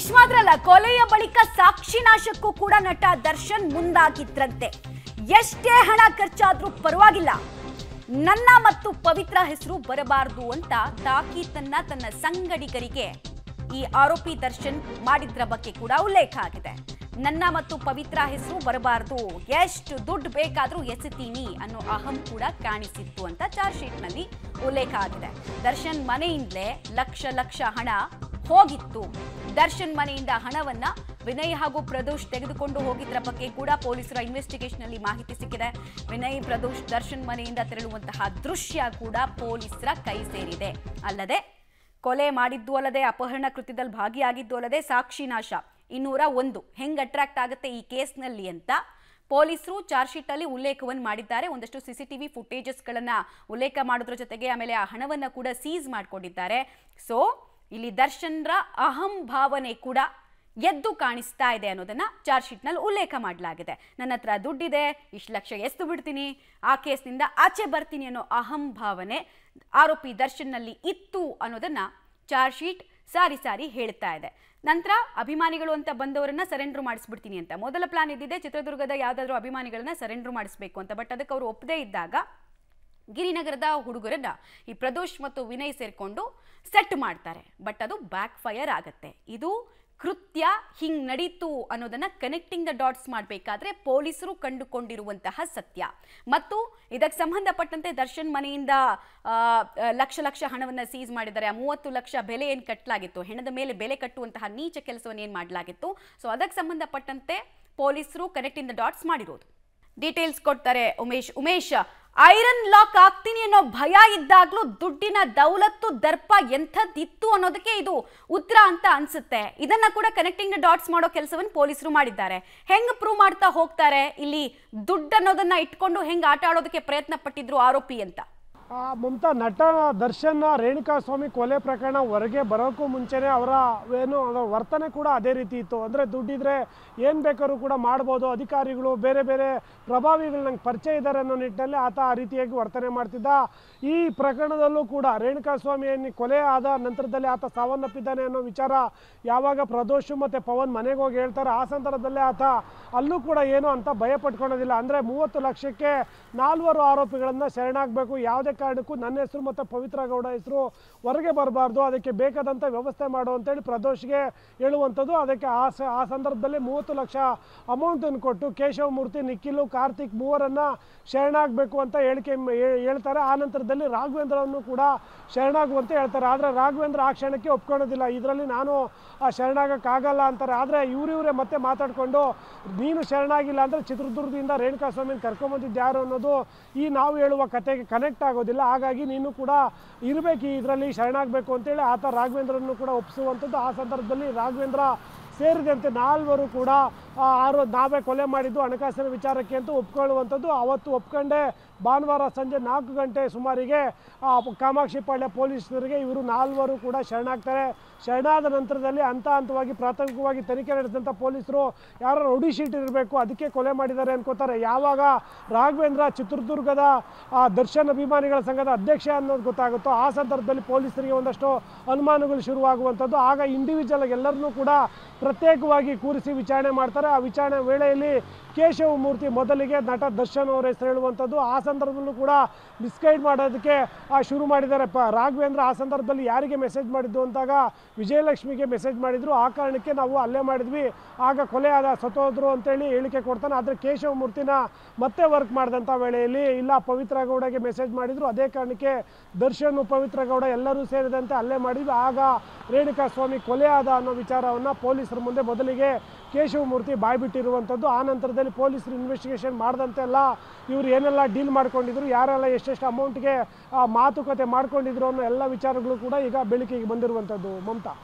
ಇಷ್ಟಾದ್ರಲ್ಲ ಕೊಲೆಯ ಬಳಿಕ ಸಾಕ್ಷಿ ನಾಶಕ್ಕೂ ಕೂಡ ನಟ ದರ್ಶನ್ ಮುಂದಾಗಿದ್ರಂತೆ ಎಷ್ಟೇ ಹಣ ಖರ್ಚಾದ್ರೂ ಪರವಾಗಿಲ್ಲ ನನ್ನ ಮತ್ತು ಪವಿತ್ರ ಹೆಸರು ಬರಬಾರದು ಅಂತ ತಾಕೀತನ್ನ ತನ್ನ ಸಂಗಡಿಗರಿಗೆ ಈ ಆರೋಪಿ ದರ್ಶನ್ ಮಾಡಿದ್ರ ಬಗ್ಗೆ ಕೂಡ ಉಲ್ಲೇಖ ಆಗಿದೆ ನನ್ನ ಮತ್ತು ಪವಿತ್ರ ಹೆಸರು ಬರಬಾರದು ಎಷ್ಟು ದುಡ್ಡು ಬೇಕಾದರೂ ಎಸತೀನಿ ಅನ್ನೋ ಅಹಂ ಕೂಡ ಕಾಣಿಸಿತ್ತು ಅಂತ ಚಾರ್ಜ್ ಶೀಟ್ನಲ್ಲಿ ಉಲ್ಲೇಖ ಆಗಿದೆ ದರ್ಶನ್ ಮನೆಯಿಂದಲೇ ಲಕ್ಷ ಲಕ್ಷ ಹಣ ಹೋಗಿತ್ತು ದರ್ಶನ್ ಮನೆಯಿಂದ ಹಣವನ್ನ ವಿನಯ್ ಹಾಗೂ ಪ್ರದೋಷ್ ತೆಗೆದುಕೊಂಡು ಹೋಗಿದ್ರ ಬಗ್ಗೆ ಕೂಡ ಪೊಲೀಸರ ಇನ್ವೆಸ್ಟಿಗೇಷನ್ ಅಲ್ಲಿ ಮಾಹಿತಿ ಸಿಕ್ಕಿದೆ ವಿನಯ್ ಪ್ರದೋಷ್ ದರ್ಶನ್ ಮನೆಯಿಂದ ತೆರಳುವಂತಹ ದೃಶ್ಯ ಕೂಡ ಪೊಲೀಸರ ಕೈ ಸೇರಿದೆ ಅಲ್ಲದೆ ಕೊಲೆ ಮಾಡಿದ್ದು ಅಲ್ಲದೆ ಅಪಹರಣ ಕೃತ್ಯದಲ್ಲಿ ಭಾಗಿಯಾಗಿದ್ದು ಅಲ್ಲದೆ ಸಾಕ್ಷಿ ನಾಶ ಇನ್ನೂರ ಒಂದು ಹೆಂಗ್ ಅಟ್ರಾಕ್ಟ್ ಆಗುತ್ತೆ ಈ ಕೇಸ್ನಲ್ಲಿ ಅಂತ ಪೊಲೀಸರು ಚಾರ್ಜ್ ಶೀಟ್ ಅಲ್ಲಿ ಉಲ್ಲೇಖವನ್ನು ಮಾಡಿದ್ದಾರೆ ಒಂದಷ್ಟು ಸಿಸಿಟಿವಿ ಫುಟೇಜಸ್ಗಳನ್ನು ಉಲ್ಲೇಖ ಮಾಡೋದ್ರ ಜೊತೆಗೆ ಆಮೇಲೆ ಆ ಹಣವನ್ನು ಕೂಡ ಸೀಸ್ ಮಾಡಿಕೊಂಡಿದ್ದಾರೆ ಸೊ ಇಲ್ಲಿ ದರ್ಶನ್ರ ಅಹಂ ಭಾವನೆ ಕೂಡ ಎದ್ದು ಕಾಣಿಸ್ತಾ ಇದೆ ಅನ್ನೋದನ್ನ ಚಾರ್ಜ್ ಶೀಟ್ನಲ್ಲಿ ಉಲ್ಲೇಖ ಮಾಡಲಾಗಿದೆ ನನ್ನ ಹತ್ರ ದುಡ್ಡಿದೆ ಇಷ್ಟು ಲಕ್ಷ ಎಸ್ತು ಬಿಡ್ತೀನಿ ಆ ಕೇಸ್ನಿಂದ ಆಚೆ ಬರ್ತೀನಿ ಅನ್ನೋ ಅಹಂ ಭಾವನೆ ಆರೋಪಿ ದರ್ಶನ್ನಲ್ಲಿ ಇತ್ತು ಅನ್ನೋದನ್ನ ಚಾರ್ಜ್ ಶೀಟ್ ಸಾರಿ ಸಾರಿ ಹೇಳ್ತಾ ಇದೆ ನಂತರ ಅಭಿಮಾನಿಗಳು ಅಂತ ಬಂದವರನ್ನ ಸರೆಂಡರ್ ಮಾಡಿಸ್ಬಿಡ್ತೀನಿ ಅಂತ ಮೊದಲ ಪ್ಲಾನ್ ಇದ್ದಿದೆ ಚಿತ್ರದುರ್ಗದ ಯಾವ್ದಾದ್ರು ಅಭಿಮಾನಿಗಳನ್ನ ಸರೆಂಡರ್ ಮಾಡಿಸ್ಬೇಕು ಅಂತ ಬಟ್ ಅದಕ್ಕೆ ಅವರು ಒಪ್ಪದೇ ಇದ್ದಾಗ ಗಿರಿನಗರದ ಹುಡುಗರನ್ನ ಈ ಪ್ರದೋಷ್ ಮತ್ತು ವಿನಯ್ ಸೇರಿಕೊಂಡು ಸೆಟ್ ಮಾಡ್ತಾರೆ ಬಟ್ ಅದು ಬ್ಯಾಕ್ ಫೈರ್ ಆಗುತ್ತೆ ಇದು ಕೃತ್ಯ ಹಿಂಗ್ ನಡೀತು ಅನ್ನೋದನ್ನ ಕನೆಕ್ಟಿಂಗ್ ದ ಡಾಟ್ಸ್ ಮಾಡಬೇಕಾದ್ರೆ ಪೊಲೀಸರು ಕಂಡುಕೊಂಡಿರುವಂತಹ ಸತ್ಯ ಮತ್ತು ಇದಕ್ಕೆ ಸಂಬಂಧಪಟ್ಟಂತೆ ದರ್ಶನ್ ಮನೆಯಿಂದ ಲಕ್ಷ ಲಕ್ಷ ಹಣವನ್ನ ಸೀಸ್ ಮಾಡಿದ್ದಾರೆ ಆ ಮೂವತ್ತು ಲಕ್ಷ ಬೆಲೆ ಏನು ಕಟ್ಟಲಾಗಿತ್ತು ಹೆಣದ ಮೇಲೆ ಬೆಲೆ ಕಟ್ಟುವಂತಹ ನೀಚ ಕೆಲಸವನ್ನು ಏನು ಮಾಡಲಾಗಿತ್ತು ಸೊ ಅದಕ್ಕೆ ಸಂಬಂಧಪಟ್ಟಂತೆ ಪೊಲೀಸರು ಕನೆಕ್ಟಿಂಗ್ ದ ಡಾಟ್ಸ್ ಮಾಡಿರೋದು ಡೀಟೇಲ್ಸ್ ಕೊಡ್ತಾರೆ ಉಮೇಶ್ ಉಮೇಶ್ ಐರನ್ ಲಾಕ್ ಆಗ್ತೀನಿ ಅನ್ನೋ ಭಯ ಇದ್ದಾಗ್ಲೂ ದುಡ್ಡಿನ ದೌಲತ್ತು ದರ್ಪ ಎಂಥದ್ದಿತ್ತು ಅನ್ನೋದಕ್ಕೆ ಇದು ಉತ್ತರ ಅಂತ ಅನ್ಸುತ್ತೆ ಇದನ್ನ ಕೂಡ ಕನೆಕ್ಟಿಂಗ್ ಡಾಟ್ಸ್ ಮಾಡೋ ಕೆಲಸವನ್ನು ಪೊಲೀಸರು ಮಾಡಿದ್ದಾರೆ ಹೆಂಗ್ ಪ್ರೂವ್ ಮಾಡ್ತಾ ಹೋಗ್ತಾರೆ ಇಲ್ಲಿ ದುಡ್ಡು ಅನ್ನೋದನ್ನ ಇಟ್ಕೊಂಡು ಹೆಂಗ್ ಆಟ ಆಡೋದಕ್ಕೆ ಪ್ರಯತ್ನ ಪಟ್ಟಿದ್ರು ಆರೋಪಿ ಅಂತ ಮಮತಾ ನಟ ದರ್ಶನ್ ಸ್ವಾಮಿ ಕೊಲೆ ಪ್ರಕರಣ ಹೊರಗೆ ಬರೋಕ್ಕೂ ಮುಂಚೆನೇ ಅವರ ಏನು ವರ್ತನೆ ಕೂಡ ಅದೇ ರೀತಿ ಇತ್ತು ಅಂದರೆ ದುಡ್ಡಿದ್ರೆ ಏನು ಬೇಕಾದ್ರೂ ಕೂಡ ಮಾಡ್ಬೋದು ಅಧಿಕಾರಿಗಳು ಬೇರೆ ಬೇರೆ ಪ್ರಭಾವಿಗಳು ನಂಗೆ ಪರಿಚಯ ಇದ್ದಾರೆ ಅನ್ನೋ ನಿಟ್ಟಿನಲ್ಲಿ ಆತ ಆ ರೀತಿಯಾಗಿ ವರ್ತನೆ ಮಾಡ್ತಿದ್ದ ಈ ಪ್ರಕರಣದಲ್ಲೂ ಕೂಡ ಸ್ವಾಮಿಯನ್ನು ಕೊಲೆ ಆದ ನಂತರದಲ್ಲಿ ಆತ ಸಾವನ್ನಪ್ಪಿದ್ದಾನೆ ಅನ್ನೋ ವಿಚಾರ ಯಾವಾಗ ಪ್ರದೋಷು ಮತ್ತು ಪವನ್ ಮನೆಗೆ ಹೋಗಿ ಹೇಳ್ತಾರೆ ಆ ಸಂದರ್ಭದಲ್ಲೇ ಆತ ಅಲ್ಲೂ ಕೂಡ ಏನು ಅಂತ ಭಯ ಪಟ್ಕೊಳೋದಿಲ್ಲ ಅಂದರೆ ಮೂವತ್ತು ಲಕ್ಷಕ್ಕೆ ನಾಲ್ವರು ಆರೋಪಿಗಳನ್ನು ಶರಣಾಗಬೇಕು ಯಾವುದೇ ಕಾರಣಕ್ಕೂ ನನ್ನ ಹೆಸರು ಮತ್ತು ಪವಿತ್ರ ಗೌಡ ಹೆಸರು ಹೊರಗೆ ಬರಬಾರ್ದು ಅದಕ್ಕೆ ಬೇಕಾದಂಥ ವ್ಯವಸ್ಥೆ ಮಾಡು ಅಂತೇಳಿ ಪ್ರದೋಷ್ಗೆ ಹೇಳುವಂಥದ್ದು ಅದಕ್ಕೆ ಆ ಸ ಆ ಸಂದರ್ಭದಲ್ಲಿ ಮೂವತ್ತು ಲಕ್ಷ ಅಮೌಂಟನ್ನು ಕೊಟ್ಟು ಕೇಶವಮೂರ್ತಿ ನಿಖಿಲು ಕಾರ್ತಿಕ್ ಮೂವರನ್ನು ಶರಣಾಗಬೇಕು ಅಂತ ಹೇಳಿಕೆ ಹೇಳ್ತಾರೆ ಆ ನಂತರದಲ್ಲಿ ರಾಘವೇಂದ್ರವನ್ನು ಕೂಡ ಶರಣಾಗುವಂತೆ ಹೇಳ್ತಾರೆ ಆದರೆ ರಾಘವೇಂದ್ರ ಆ ಕ್ಷಣಕ್ಕೆ ಒಪ್ಕೊಳ್ಳೋದಿಲ್ಲ ಇದರಲ್ಲಿ ನಾನು ಆ ಶರಣಾಗಕ್ಕಾಗಲ್ಲ ಅಂತಾರೆ ಆದರೆ ಇವರಿವರೇ ಮತ್ತೆ ಮಾತಾಡಿಕೊಂಡು ನೀನು ಶರಣಾಗಿಲ್ಲ ಅಂದರೆ ಚಿತ್ರದುರ್ಗದಿಂದ ರೇಣುಕಾಸ್ವಾಮಿನ ಕರ್ಕೊಂಬಂದಿದ್ದು ಯಾರು ಅನ್ನೋದು ಈ ನಾವು ಹೇಳುವ ಕತೆಗೆ ಕನೆಕ್ಟ್ ಆಗೋದು ಆಗೋದಿಲ್ಲ ಹಾಗಾಗಿ ನೀನು ಕೂಡ ಇರಬೇಕು ಇದರಲ್ಲಿ ಶರಣಾಗಬೇಕು ಅಂತೇಳಿ ಆತ ರಾಘವೇಂದ್ರನ್ನು ಕೂಡ ಒಪ್ಪಿಸುವಂಥದ್ದು ಆ ಸಂದರ್ಭದಲ್ಲಿ ರಾಘವೇಂದ್ರ ಸೇರಿದಂತೆ ನಾಲ್ವರು ಕೂಡ ಆರು ನಾವೇ ಕೊಲೆ ಮಾಡಿದ್ದು ಹಣಕಾಸಿನ ವಿಚಾರಕ್ಕೆ ಅಂತ ಒಪ್ಕೊಳ್ಳುವಂಥದ್ದು ಅವತ್ತು ಒಪ್ಕೊಂಡೆ ಭಾನುವಾರ ಸಂಜೆ ನಾಲ್ಕು ಗಂಟೆ ಸುಮಾರಿಗೆ ಕಾಮಾಕ್ಷಿಪಾಳ್ಯ ಪೊಲೀಸರಿಗೆ ಇವರು ನಾಲ್ವರು ಕೂಡ ಶರಣಾಗ್ತಾರೆ ಶರಣಾದ ನಂತರದಲ್ಲಿ ಹಂತ ಹಂತವಾಗಿ ಪ್ರಾಥಮಿಕವಾಗಿ ತನಿಖೆ ನಡೆಸಿದಂಥ ಪೊಲೀಸರು ಯಾರು ರೌಡಿ ಶೀಟ್ ಇರಬೇಕು ಅದಕ್ಕೆ ಕೊಲೆ ಮಾಡಿದ್ದಾರೆ ಅನ್ಕೋತಾರೆ ಯಾವಾಗ ರಾಘವೇಂದ್ರ ಚಿತ್ರದುರ್ಗದ ದರ್ಶನ್ ಅಭಿಮಾನಿಗಳ ಸಂಘದ ಅಧ್ಯಕ್ಷ ಅನ್ನೋದು ಗೊತ್ತಾಗುತ್ತೋ ಆ ಸಂದರ್ಭದಲ್ಲಿ ಪೊಲೀಸರಿಗೆ ಒಂದಷ್ಟು ಅನುಮಾನಗಳು ಶುರುವಾಗುವಂಥದ್ದು ಆಗ ಇಂಡಿವಿಜುವಲ್ ಎಲ್ಲರನ್ನೂ ಕೂಡ ಪ್ರತ್ಯೇಕವಾಗಿ ಕೂರಿಸಿ ವಿಚಾರಣೆ ಮಾಡ್ತಾರೆ ಆ ವಿಚಾರಣೆ ವೇಳೆಯಲ್ಲಿ ಕೇಶವಮೂರ್ತಿ ಮೊದಲಿಗೆ ನಟ ದರ್ಶನ್ ಅವರ ಹೆಸರು ಹೇಳುವಂಥದ್ದು ಆ ಸಂದರ್ಭದಲ್ಲೂ ಕೂಡ ಮಿಸ್ಗೈಡ್ ಮಾಡೋದಕ್ಕೆ ಶುರು ಮಾಡಿದ್ದಾರೆ ಪ ರಾಘವೇಂದ್ರ ಆ ಸಂದರ್ಭದಲ್ಲಿ ಯಾರಿಗೆ ಮೆಸೇಜ್ ಮಾಡಿದ್ದು ಅಂತಾಗ ವಿಜಯಲಕ್ಷ್ಮಿಗೆ ಮೆಸೇಜ್ ಮಾಡಿದ್ರು ಆ ಕಾರಣಕ್ಕೆ ನಾವು ಅಲ್ಲೇ ಮಾಡಿದ್ವಿ ಆಗ ಕೊಲೆ ಆದ ಸತ್ತೋದ್ರು ಅಂತೇಳಿ ಹೇಳಿಕೆ ಕೊಡ್ತಾನೆ ಆದರೆ ಕೇಶವಮೂರ್ತಿನ ಮತ್ತೆ ವರ್ಕ್ ಮಾಡಿದಂಥ ವೇಳೆಯಲ್ಲಿ ಇಲ್ಲ ಪವಿತ್ರ ಗೌಡಗೆ ಮೆಸೇಜ್ ಮಾಡಿದರು ಅದೇ ಕಾರಣಕ್ಕೆ ದರ್ಶನ್ ಪವಿತ್ರ ಗೌಡ ಎಲ್ಲರೂ ಸೇರಿದಂತೆ ಅಲ್ಲೇ ಮಾಡಿದ್ವಿ ಆಗ ರೇಣುಕಾ ಸ್ವಾಮಿ ಕೊಲೆ ಆದ ಅನ್ನೋ ವಿಚಾರವನ್ನು ಪೊಲೀಸ್ ಪೊಲೀಸರ ಮುಂದೆ ಮೊದಲಿಗೆ ಕೇಶವಮೂರ್ತಿ ಬಾಯ್ಬಿಟ್ಟಿರುವಂಥದ್ದು ಆ ನಂತರದಲ್ಲಿ ಪೊಲೀಸರು ಇನ್ವೆಸ್ಟಿಗೇಷನ್ ಎಲ್ಲ ಇವರು ಏನೆಲ್ಲ ಡೀಲ್ ಮಾಡ್ಕೊಂಡಿದ್ರು ಯಾರೆಲ್ಲ ಎಷ್ಟೆಷ್ಟು ಅಮೌಂಟ್ಗೆ ಮಾತುಕತೆ ಮಾಡ್ಕೊಂಡಿದ್ರು ಅನ್ನೋ ಎಲ್ಲ ವಿಚಾರಗಳು ಕೂಡ ಈಗ ಬೆಳಕಿಗೆ ಬಂದಿರುವಂಥದ್ದು ಮಮತಾ